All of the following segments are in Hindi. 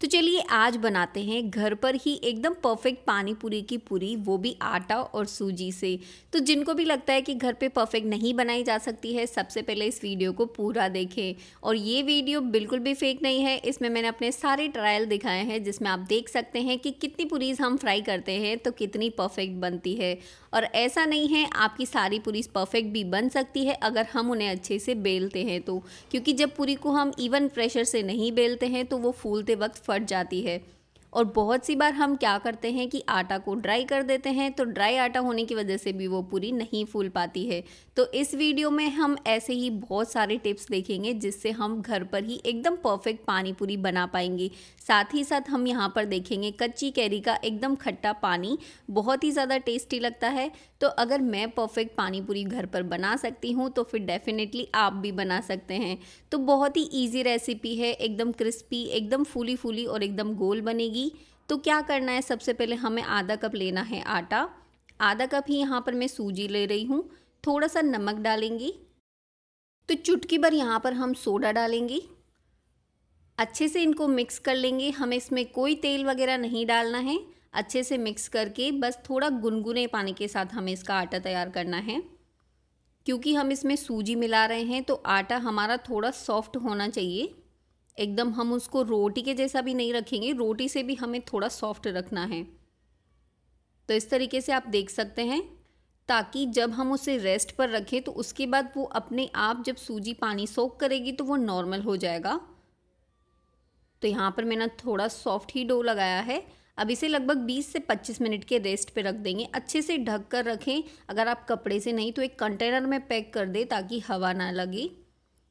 तो चलिए आज बनाते हैं घर पर ही एकदम परफेक्ट पानी पूरी की पूरी वो भी आटा और सूजी से तो जिनको भी लगता है कि घर पे परफेक्ट नहीं बनाई जा सकती है सबसे पहले इस वीडियो को पूरा देखें और ये वीडियो बिल्कुल भी फेक नहीं है इसमें मैंने अपने सारे ट्रायल दिखाए हैं जिसमें आप देख सकते हैं कि कितनी पूरीज हम फ्राई करते हैं तो कितनी परफेक्ट बनती है और ऐसा नहीं है आपकी सारी पुलिस परफेक्ट भी बन सकती है अगर हम उन्हें अच्छे से बेलते हैं तो क्योंकि जब पूरी को हम इवन प्रेशर से नहीं बेलते हैं तो वो फूलते वक्त फट जाती है और बहुत सी बार हम क्या करते हैं कि आटा को ड्राई कर देते हैं तो ड्राई आटा होने की वजह से भी वो पूरी नहीं फूल पाती है तो इस वीडियो में हम ऐसे ही बहुत सारे टिप्स देखेंगे जिससे हम घर पर ही एकदम परफेक्ट पानी पूरी बना पाएंगे साथ ही साथ हम यहाँ पर देखेंगे कच्ची कैरी का एकदम खट्टा पानी बहुत ही ज़्यादा टेस्टी लगता है तो अगर मैं परफेक्ट पानी पूरी घर पर बना सकती हूँ तो फिर डेफिनेटली आप भी बना सकते हैं तो बहुत ही ईजी रेसिपी है एकदम क्रिस्पी एकदम फूली फूली और एकदम गोल बनेगी तो क्या करना है सबसे पहले हमें आधा कप लेना है आटा आधा कप ही यहाँ पर मैं सूजी ले रही हूँ थोड़ा सा नमक डालेंगी तो चुटकी भर यहाँ पर हम सोडा डालेंगी अच्छे से इनको मिक्स कर लेंगे हमें इसमें कोई तेल वगैरह नहीं डालना है अच्छे से मिक्स करके बस थोड़ा गुनगुने पानी के साथ हमें इसका आटा तैयार करना है क्योंकि हम इसमें सूजी मिला रहे हैं तो आटा हमारा थोड़ा सॉफ्ट होना चाहिए एकदम हम उसको रोटी के जैसा भी नहीं रखेंगे रोटी से भी हमें थोड़ा सॉफ्ट रखना है तो इस तरीके से आप देख सकते हैं ताकि जब हम उसे रेस्ट पर रखें तो उसके बाद वो अपने आप जब सूजी पानी सोख करेगी तो वो नॉर्मल हो जाएगा तो यहाँ पर मैंने थोड़ा सॉफ्ट ही डो लगाया है अब इसे लगभग 20 से 25 मिनट के रेस्ट पे रख देंगे अच्छे से ढक कर रखें अगर आप कपड़े से नहीं तो एक कंटेनर में पैक कर दें ताकि हवा ना लगे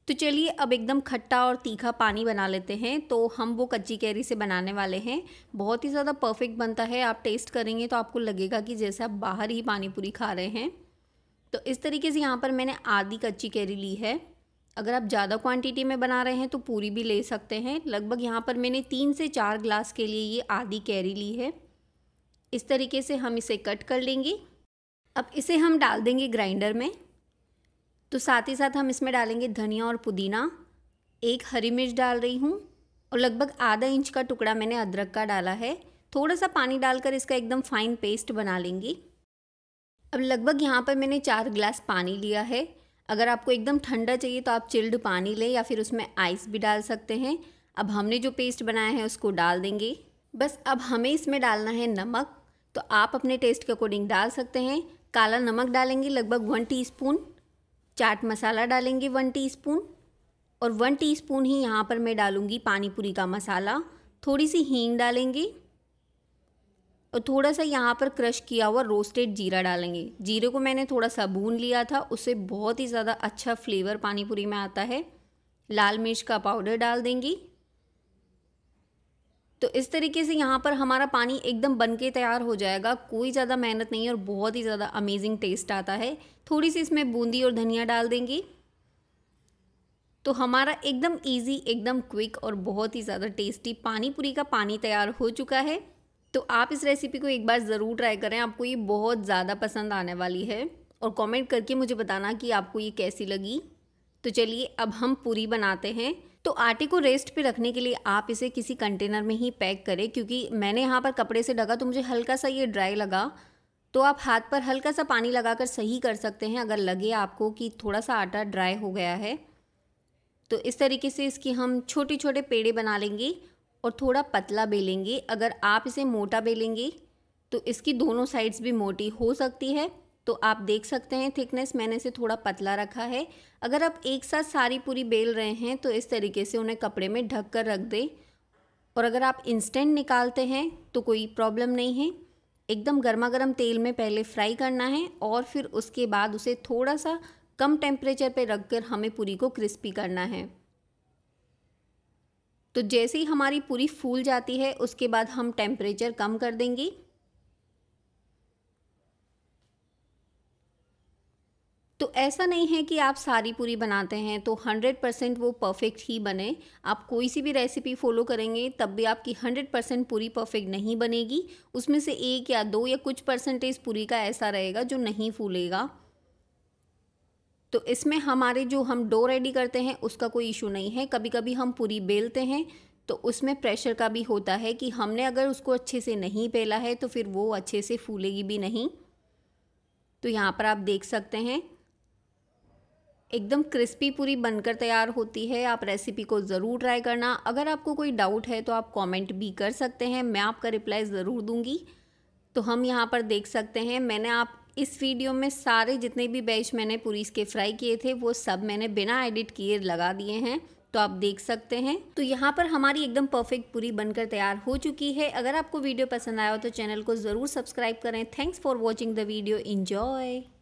तो चलिए अब एकदम खट्टा और तीखा पानी बना लेते हैं तो हम वो कच्ची कैरी से बनाने वाले हैं बहुत ही ज़्यादा परफेक्ट बनता है आप टेस्ट करेंगे तो आपको लगेगा कि जैसे आप बाहर ही पानी पूरी खा रहे हैं तो इस तरीके से यहाँ पर मैंने आधी कच्ची कैरी ली है अगर आप ज़्यादा क्वांटिटी में बना रहे हैं तो पूरी भी ले सकते हैं लगभग यहाँ पर मैंने तीन से चार ग्लास के लिए ये आधी कैरी ली है इस तरीके से हम इसे कट कर लेंगे अब इसे हम डाल देंगे ग्राइंडर में तो साथ ही साथ हम इसमें डालेंगे धनिया और पुदीना एक हरी मिर्च डाल रही हूँ और लगभग आधा इंच का टुकड़ा मैंने अदरक का डाला है थोड़ा सा पानी डालकर इसका एकदम फाइन पेस्ट बना लेंगी अब लगभग यहाँ पर मैंने चार ग्लास पानी लिया है अगर आपको एकदम ठंडा चाहिए तो आप चिल्ड पानी लें या फिर उसमें आइस भी डाल सकते हैं अब हमने जो पेस्ट बनाया है उसको डाल देंगे बस अब हमें इसमें डालना है नमक तो आप अपने टेस्ट के अकॉर्डिंग डाल सकते हैं काला नमक डालेंगे लगभग वन टीस्पून चाट मसाला डालेंगे वन टीस्पून और वन टीस्पून ही यहाँ पर मैं डालूँगी पानीपुरी का मसाला थोड़ी सी हींग डालेंगे और थोड़ा सा यहाँ पर क्रश किया हुआ रोस्टेड जीरा डालेंगे जीरे को मैंने थोड़ा सा भून लिया था उससे बहुत ही ज़्यादा अच्छा फ्लेवर पानीपुरी में आता है लाल मिर्च का पाउडर डाल देंगी तो इस तरीके से यहाँ पर हमारा पानी एकदम बन के तैयार हो जाएगा कोई ज़्यादा मेहनत नहीं और बहुत ही ज़्यादा अमेजिंग टेस्ट आता है थोड़ी सी इसमें बूंदी और धनिया डाल देंगी तो हमारा एकदम इजी एकदम क्विक और बहुत ही ज़्यादा टेस्टी पानीपुरी का पानी तैयार हो चुका है तो आप इस रेसिपी को एक बार ज़रूर ट्राई करें आपको ये बहुत ज़्यादा पसंद आने वाली है और कमेंट करके मुझे बताना कि आपको ये कैसी लगी तो चलिए अब हम पूरी बनाते हैं तो आटे को रेस्ट पे रखने के लिए आप इसे किसी कंटेनर में ही पैक करें क्योंकि मैंने यहाँ पर कपड़े से ढका तो मुझे हल्का सा ये ड्राई लगा तो आप हाथ पर हल्का सा पानी लगाकर सही कर सकते हैं अगर लगे आपको कि थोड़ा सा आटा ड्राई हो गया है तो इस तरीके से इसकी हम छोटे छोटे पेड़े बना लेंगे और थोड़ा पतला बेलेंगे अगर आप इसे मोटा बेलेंगे तो इसकी दोनों साइड्स भी मोटी हो सकती है तो आप देख सकते हैं थिकनेस मैंने इसे थोड़ा पतला रखा है अगर आप एक साथ सारी पूरी बेल रहे हैं तो इस तरीके से उन्हें कपड़े में ढक कर रख दें और अगर आप इंस्टेंट निकालते हैं तो कोई प्रॉब्लम नहीं है एकदम गर्मा गर्म तेल में पहले फ्राई करना है और फिर उसके बाद उसे थोड़ा सा कम टेम्परेचर पर रख कर हमें पूरी को क्रिस्पी करना है तो जैसे ही हमारी पूरी फूल जाती है उसके बाद हम टेम्परेचर कम कर देंगे तो ऐसा नहीं है कि आप सारी पूरी बनाते हैं तो 100 परसेंट वो परफेक्ट ही बने आप कोई सी भी रेसिपी फॉलो करेंगे तब भी आपकी 100 परसेंट पूरी परफेक्ट नहीं बनेगी उसमें से एक या दो या कुछ परसेंटेज पूरी का ऐसा रहेगा जो नहीं फूलेगा तो इसमें हमारे जो हम डो रेडी करते हैं उसका कोई इशू नहीं है कभी कभी हम पूरी बेलते हैं तो उसमें प्रेशर का भी होता है कि हमने अगर उसको अच्छे से नहीं बेला है तो फिर वो अच्छे से फूलेगी भी नहीं तो यहाँ पर आप देख सकते हैं एकदम क्रिस्पी पूरी बनकर तैयार होती है आप रेसिपी को ज़रूर ट्राई करना अगर आपको कोई डाउट है तो आप कमेंट भी कर सकते हैं मैं आपका रिप्लाई ज़रूर दूंगी तो हम यहाँ पर देख सकते हैं मैंने आप इस वीडियो में सारे जितने भी बैच मैंने पूरी के फ्राई किए थे वो सब मैंने बिना एडिट किए लगा दिए हैं तो आप देख सकते हैं तो यहाँ पर हमारी एकदम परफेक्ट पूरी बनकर तैयार हो चुकी है अगर आपको वीडियो पसंद आया हो तो चैनल को ज़रूर सब्सक्राइब करें thanks for watching the video enjoy